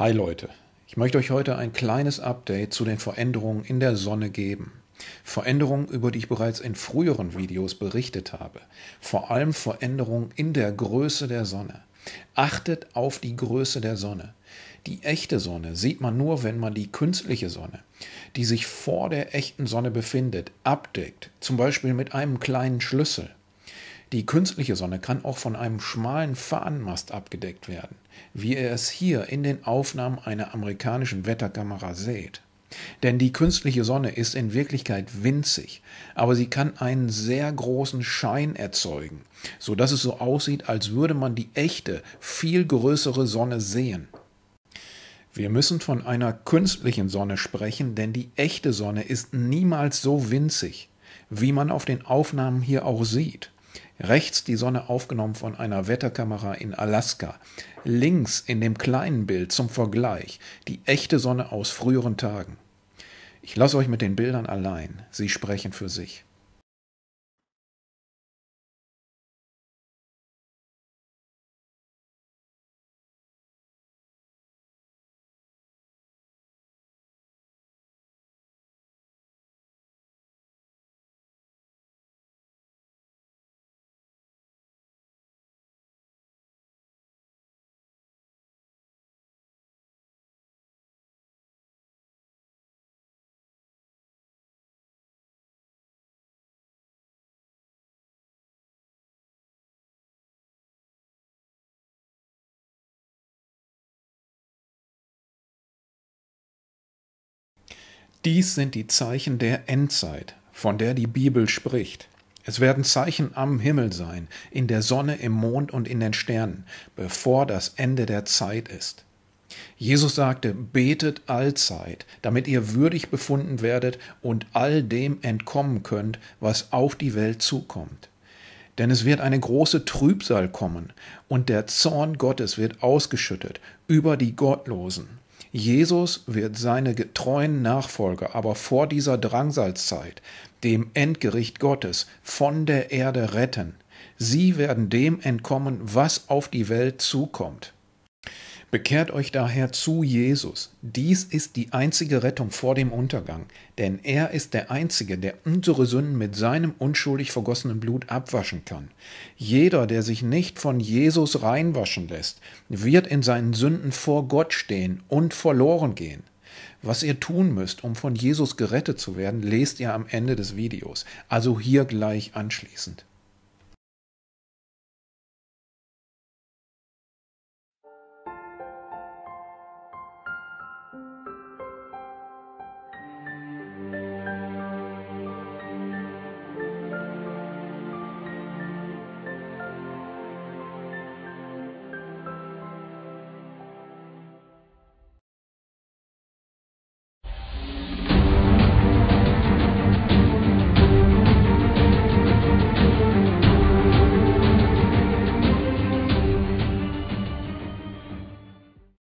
Hi Leute, ich möchte euch heute ein kleines Update zu den Veränderungen in der Sonne geben. Veränderungen, über die ich bereits in früheren Videos berichtet habe. Vor allem Veränderungen in der Größe der Sonne. Achtet auf die Größe der Sonne. Die echte Sonne sieht man nur, wenn man die künstliche Sonne, die sich vor der echten Sonne befindet, abdeckt, zum Beispiel mit einem kleinen Schlüssel. Die künstliche Sonne kann auch von einem schmalen Fahnenmast abgedeckt werden, wie ihr es hier in den Aufnahmen einer amerikanischen Wetterkamera seht. Denn die künstliche Sonne ist in Wirklichkeit winzig, aber sie kann einen sehr großen Schein erzeugen, so dass es so aussieht, als würde man die echte, viel größere Sonne sehen. Wir müssen von einer künstlichen Sonne sprechen, denn die echte Sonne ist niemals so winzig, wie man auf den Aufnahmen hier auch sieht. Rechts die Sonne aufgenommen von einer Wetterkamera in Alaska. Links in dem kleinen Bild zum Vergleich die echte Sonne aus früheren Tagen. Ich lasse euch mit den Bildern allein. Sie sprechen für sich. Dies sind die Zeichen der Endzeit, von der die Bibel spricht. Es werden Zeichen am Himmel sein, in der Sonne, im Mond und in den Sternen, bevor das Ende der Zeit ist. Jesus sagte, betet allzeit, damit ihr würdig befunden werdet und all dem entkommen könnt, was auf die Welt zukommt. Denn es wird eine große Trübsal kommen, und der Zorn Gottes wird ausgeschüttet über die Gottlosen Jesus wird seine getreuen Nachfolger aber vor dieser Drangsalzeit, dem Endgericht Gottes, von der Erde retten. Sie werden dem entkommen, was auf die Welt zukommt. Bekehrt euch daher zu Jesus. Dies ist die einzige Rettung vor dem Untergang, denn er ist der Einzige, der unsere Sünden mit seinem unschuldig vergossenen Blut abwaschen kann. Jeder, der sich nicht von Jesus reinwaschen lässt, wird in seinen Sünden vor Gott stehen und verloren gehen. Was ihr tun müsst, um von Jesus gerettet zu werden, lest ihr am Ende des Videos, also hier gleich anschließend.